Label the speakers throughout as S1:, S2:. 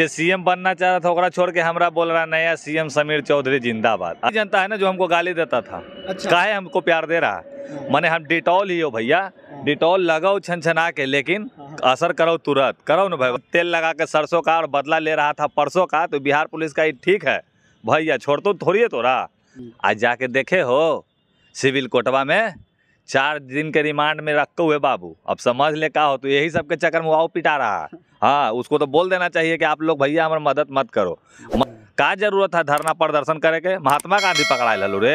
S1: जो सीएम बनना चाह रहा था ओकरा छोड़ के हमरा बोल रहा नया सीएम समीर चौधरी जिंदाबाद जनता है ना जो हमको गाली देता था अच्छा। काहे हमको प्यार दे रहा हाँ। मैंने हम डिटॉल ही हो भैया हाँ। डिटॉल लगाओ छन छना के लेकिन हाँ, असर करो तुरंत करो ना भाई तेल लगा के सरसों का और बदला ले रहा था परसों का तो बिहार पुलिस का ठीक है भैया छोड़ तो थोड़ी तोरा आज जाके देखे हो सिविल कोटवा में चार दिन के रिमांड में रखे हुए बाबू अब समझ ले का हो तो यही सब के चक्कर में वाओ पिटा रहा है हाँ उसको तो बोल देना चाहिए कि आप लोग भैया हमारे मदद मत करो का जरूरत है धरना प्रदर्शन करे के महात्मा गांधी पकड़ा ललू रे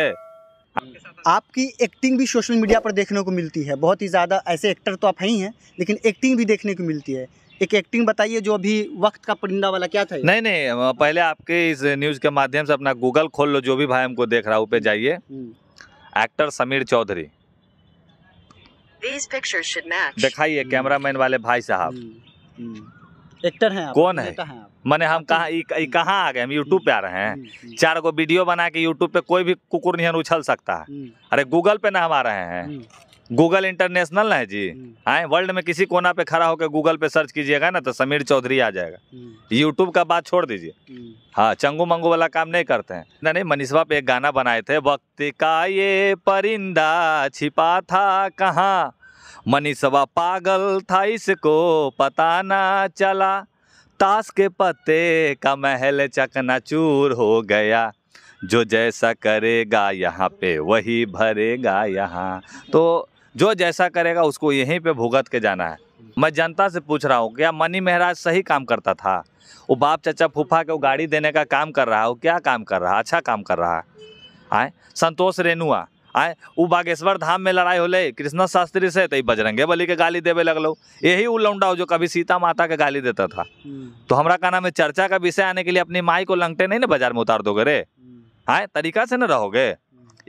S2: आपकी एक्टिंग भी सोशल मीडिया पर देखने को मिलती है बहुत ही ज़्यादा ऐसे एक्टर तो आप ही हैं लेकिन एक्टिंग भी देखने को मिलती है एक एक्टिंग बताइए जो अभी वक्त का परिंदा वाला क्या था
S1: नहीं नहीं पहले आपके इस न्यूज़ के माध्यम से अपना गूगल खोल लो जो भी भाई हमको देख रहा है पे जाइए एक्टर हम्म। Sameer Chaudhary
S2: These camera man दिखाइए
S1: hmm. कैमरामैन वाले भाई साहब hmm.
S2: Hmm. एक्टर हैं कौन है, है
S1: मैंने हम कहा कहाँ आ गए हम यूट्यूब पे आ रहे हैं चार गो वीडियो बना के यूट्यूब पे कोई भी कुकुर नहीं उछल सकता है अरे गूगल पे ना हम आ रहे हैं गूगल इंटरनेशनल ना है जी आए हम्म। हाँ, वर्ल्ड में किसी कोना पे खड़ा होकर गूगल पे सर्च कीजिएगा ना तो समीर चौधरी आ जाएगा यूट्यूब हम्म। का बात छोड़ दीजिए हम्म। हाँ चंगू मंगू वाला काम नहीं करते हैं ना नहीं मनीषवा पे एक गाना बनाए थे वक्त का ये परिंदा छिपा था कहाँ मनीषवा पागल था इसको पता ना चला ताश के पत्ते का महल चकना चूर हो गया जो जैसा करेगा यहाँ पे वही भरेगा यहाँ तो जो जैसा करेगा उसको यहीं पे भुगत के जाना है मैं जनता से पूछ रहा हूँ क्या मनी महराज सही काम करता था वो बाप चचा फूफा के वो गाड़ी देने का काम कर रहा है वो क्या काम कर रहा है अच्छा काम कर रहा है आए संतोष रेणुआ आए वो बागेश्वर धाम में लड़ाई होले कृष्णा शास्त्री से तो बजरंगे बली के गाली देवे लगलो यही वो लौंडा हो जो कभी सीता माता के गाली देता था हम्म। तो हमारा कहना में चर्चा का विषय आने के लिए अपनी माई को लंगटे नहीं ना बाजार में उतार दोगे रे हम्म। आए तरीका से ना रहोगे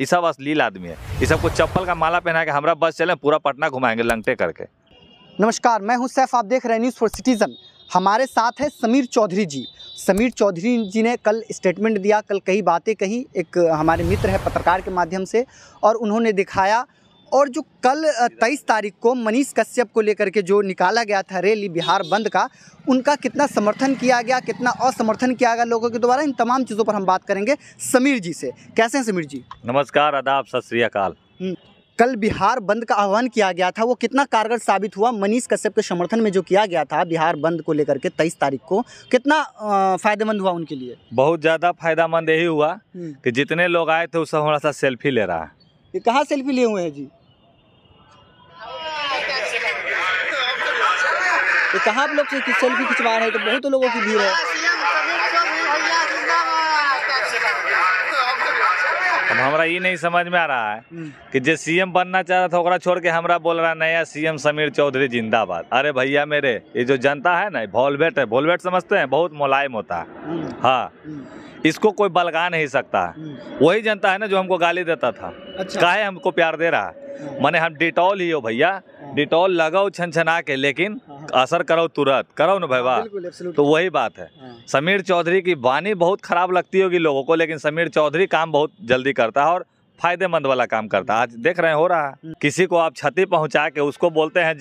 S1: ये सब लील आदमी है सब सबको चप्पल का माला पहना के हमारा बस चले पूरा पटना घुमाएंगे लंगटे करके
S2: नमस्कार मैं हूं सैफ आप देख रहे हैं न्यूज़ फॉर सिटीज़न हमारे साथ है समीर चौधरी जी समीर चौधरी जी ने कल स्टेटमेंट दिया कल कई बातें कही एक हमारे मित्र है पत्रकार के माध्यम से और उन्होंने दिखाया और जो कल तेईस तारीख को मनीष कश्यप को लेकर के जो निकाला गया था रैली बिहार बंद का उनका कितना समर्थन किया गया कितना असमर्थन किया गया लोगों के द्वारा इन तमाम चीज़ों पर हम बात करेंगे समीर जी से कैसे हैं समीर जी
S1: नमस्कार आदाब सत श्रीकाल
S2: हम्म। कल बिहार बंद का आह्वान किया गया था वो कितना कारगर साबित हुआ मनीष कश्यप के समर्थन में जो किया गया था बिहार बंद को लेकर के तेईस तारीख को कितना फायदेमंद हुआ उनके लिए
S1: बहुत ज़्यादा फायदेमंद यही हुआ हम्म। कि जितने लोग आए थे उससे थोड़ा साथ सेल्फी ले रहा है
S2: ये कहाँ सेल्फी लिए हुए हैं जी ये कहाँ आप लोग से सेल्फी खिंचवा रहे हैं तो बहुत तो लोगों की भीड़ है अब हमारा
S1: ये नहीं समझ में आ रहा है हम्म। कि जो सीएम बनना चाह रहा था ओकरा छोड़ के हमारा बोल रहा नया सीएम समीर चौधरी जिंदाबाद अरे भैया मेरे ये जो जनता है ना भोलवेट है भोलवेट समझते हैं बहुत मुलायम होता है हम्म। हाँ हम्म। इसको कोई बलगा नहीं सकता हम्म। वही जनता है ना जो हमको गाली देता था अच्छा। काहे हमको प्यार दे रहा हाँ। मैंने हम डिटॉल ही हो भैया हाँ। डिटॉल लगाओ छन छना के लेकिन हाँ, असर करो तुरंत करो ना भाई तो वही बात है समीर चौधरी की वानी बहुत खराब लगती होगी लोगों को लेकिन समीर चौधरी काम बहुत जल्दी करता है और फायदेमंद वाला काम करता है आज देख रहे हैं हो रहा है किसी को आप क्षति पहुंचा के उसको बोलते हैं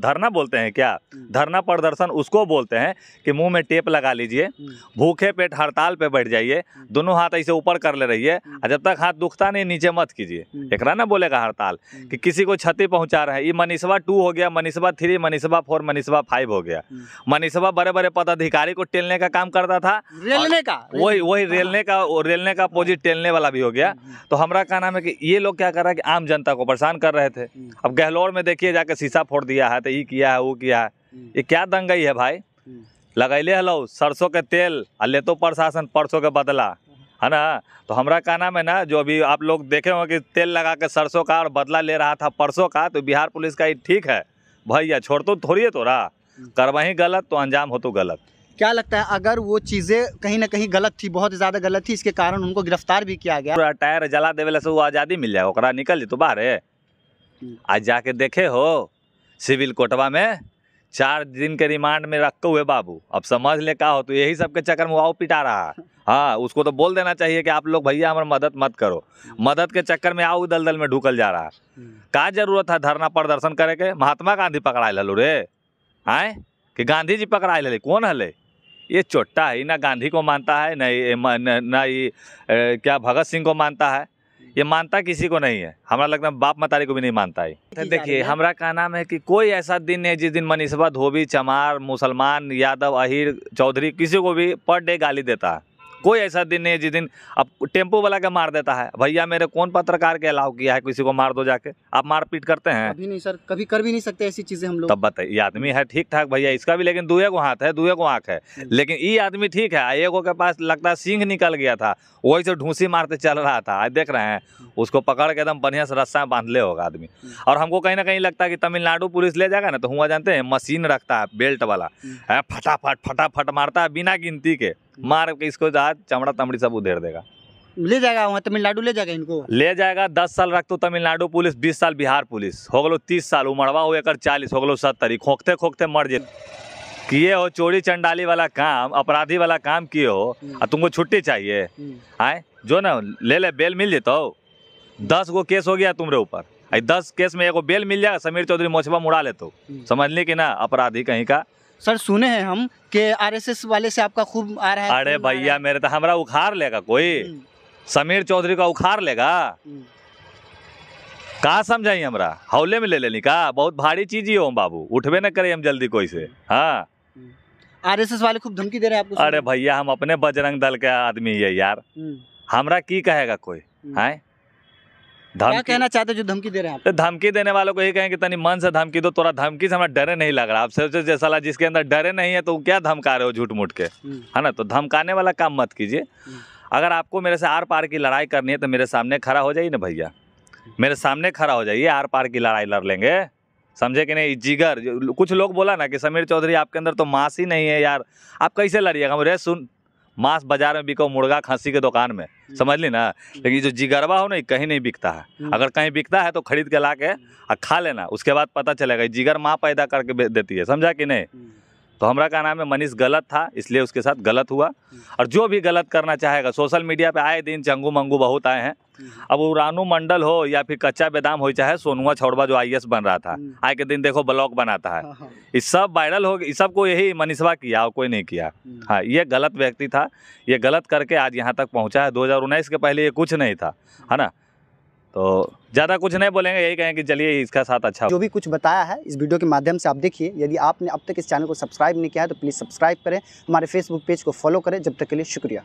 S1: धरना बोलते हैं क्या हम्म। धरना प्रदर्शन उसको बोलते हैं कि मुंह में टेप लगा लीजिए हम्म। भूखे पेट हड़ताल पे बैठ जाइए हम्म। दोनों हाथ ऐसे ऊपर कर ले रहिए और जब तक हाथ दुखता नहीं नीचे मत कीजिए एक ना बोलेगा हड़ताल कि किसी को क्षति पहुंचा रहे हैं ये मनीषवा टू हो गया मनीषवा थ्री मनीषवा फोर मनीषवा फाइव हो गया मनीषवा बड़े बड़े पदाधिकारी को टेलने का काम करता था
S2: रेलने का वही वही
S1: रेलने का रेलने का अपोजिट हाँ। टेलने वाला भी हो गया तो हमारा नाम है कि ये लोग क्या कर रहा है कि आम जनता को परेशान कर रहे थे हम्म। अब गहलोर में देखिए जाके शीशा फोड़ दिया है तो ये किया है वो किया है हम्म। ये क्या दंगई है भाई हम्म। लगैले हलो सरसों के तेल और ले तो प्रशासन परसों के बदला है ना तो हमारा का नाम है ना जो अभी आप लोग देखे होंगे कि तेल लगा के सरसों का और बदला ले रहा था परसों का तो बिहार पुलिस का ये ठीक है भैया छोड़ तो थोड़ी है तो रहा करवाही गलत तो अंजाम हो तो गलत
S2: क्या लगता है अगर वो चीज़ें कहीं ना कहीं गलत थी बहुत ज़्यादा गलत थी इसके कारण उनको गिरफ्तार भी किया गया
S1: टायर जला देवे से वो आज़ादी मिल जाएगा ओकरा निकल तो बाहर हम्म। आज जाके देखे हो सिविल कोटवा में चार दिन के रिमांड में रखे हुए बाबू अब समझ ले का हो तो यही सब के चक्कर में वाओ पिटा रहा है हाँ उसको तो बोल देना चाहिए कि आप लोग भैया हमारे मदद मत करो हम्म। मदद के चक्कर में आओ दलदल में ढुकल जा रहा है हम्म। का जरूरत है धरना प्रदर्शन करे के महात्मा गांधी पकड़ा लू रे आए कि गांधी जी पकड़ा ले कौन हले ये चोट्टा है ना गांधी को मानता है न ना ये क्या भगत सिंह को मानता है ये मानता किसी को नहीं है हमारा लगता है बाप मतारी को भी नहीं मानता है देखिए हमारा कहना है कि कोई ऐसा दिन है जिस दिन मनीषवा धोबी चमार मुसलमान यादव अहिर चौधरी किसी को भी पर डे गाली देता है कोई ऐसा दिन नहीं है जिस दिन अब टेम्पो वाला के मार देता है भैया मेरे कौन पत्रकार के अलाव किया है किसी को मार दो जाके आप मारपीट करते हैं अभी नहीं सर कभी कर भी नहीं सकते ऐसी चीजें हम लोग तब बताइए आदमी है ठीक ठाक भैया इसका भी लेकिन दुए को हाथ है दुए को आँख है लेकिन ये आदमी ठीक है एगो के पास लगता है सिंह निकल गया था वही से ढूंसी मारते चल रहा था आज देख रहे हैं उसको पकड़ के एकदम बढ़िया से रस्सा बांध ले होगा आदमी और हमको कहीं ना कहीं लगता है कि तमिलनाडु पुलिस ले जाएगा ना तो हुआ जानते हैं मशीन रखता है बेल्ट वाला है फटाफट फटाफट मारता है बिना गिनती के मार के इसको जहाँ चमड़ा तमड़ी सब उधेर देगा
S2: ले जाएगा वहाँ तमिलनाडु ले जाएगा इनको
S1: ले जाएगा दस साल रख तो तमिलनाडु पुलिस बीस साल बिहार पुलिस हो गलो तीस साल उमड़वा हो एकर चालीस हो गलो सत्तर ही खोखते खोखते मर जे किए हो चोरी चंडाली वाला काम अपराधी वाला काम किए हो और हम्म। तुमको छुट्टी चाहिए हम्म। आए जो ना ले ले बेल मिल जाता हो दस गो केस हो गया तुम्हारे ऊपर आई दस केस में एगो बेल मिल जाएगा समीर चौधरी मोछबा मुड़ा लेते हो हम्म। समझ ली कि ना अपराधी कहीं का सर सुने हैं हम
S2: कि आरएसएस वाले से आपका खूब आ रहा है अरे
S1: भैया मेरे तो हमारा उखाड़ लेगा कोई हम्म। समीर चौधरी का उखाड़ लेगा हम्म। कहा समझाई हमारा हौले में ले लेनी का बहुत भारी चीज ही हो बाबू उठबे न करे हम जल्दी कोई से हाँ
S2: आरएसएस हम्म। वाले खूब धमकी दे रहे हैं आपको अरे
S1: भैया हम अपने बजरंग दल के आदमी है यार हमारा की कहेगा कोई है क्या कहना
S2: चाहते जो धमकी दे रहे हैं आप
S1: तो धमकी देने वालों को ये कहें कि तनी मन से धमकी दो थोड़ा धमकी से हमारा डरे नहीं लग रहा आप सोचो जैसा जिसके अंदर डरे नहीं है तो क्या धमका रहे हो झूठ मूठ के हम्म। है ना तो धमकाने वाला काम मत कीजिए हम्म। अगर आपको मेरे से आर पार की लड़ाई करनी है तो मेरे सामने खड़ा हो जाइए ना भैया मेरे सामने खड़ा हो जाइए आर पार की लड़ाई लड़ लेंगे समझे कि नहीं जिगर कुछ लोग बोला ना कि समीर चौधरी आपके अंदर तो मास ही नहीं है यार आप कैसे लड़िएगा मुझे सुन मांस बाजार में बिको मुर्गा खांसी के दुकान में समझ ली ना लेकिन जो जिगरवा हो ना कहीं नहीं बिकता है अगर कहीं बिकता है तो खरीद के ला के और खा लेना उसके बाद पता चलेगा जिगर माँ पैदा करके देती है समझा कि नहीं तो हमारा नाम है मनीष गलत था इसलिए उसके साथ गलत हुआ और जो भी गलत करना चाहेगा सोशल मीडिया पे आए दिन चंगू मंगू बहुत आए हैं अब वो रानू मंडल हो या फिर कच्चा बेदाम हो चाहे सोनुआ छोड़वा जो आई बन रहा था आए के दिन देखो ब्लॉग बनाता है हाँ, हाँ। इस सब वायरल हो इस सब को यही मनीषवा किया और कोई नहीं किया हम्म। हाँ ये गलत व्यक्ति था ये गलत करके आज यहाँ तक पहुँचा है दो के पहले ये कुछ नहीं था है ना तो ज़्यादा कुछ नहीं बोलेंगे यही कहें कि चलिए इसका साथ अच्छा जो
S2: भी कुछ बताया है इस वीडियो के माध्यम से आप देखिए यदि आपने अब तक इस चैनल को सब्सक्राइब नहीं किया है तो प्लीज़ सब्सक्राइब करें हमारे फेसबुक पेज को फॉलो करें जब तक के लिए शुक्रिया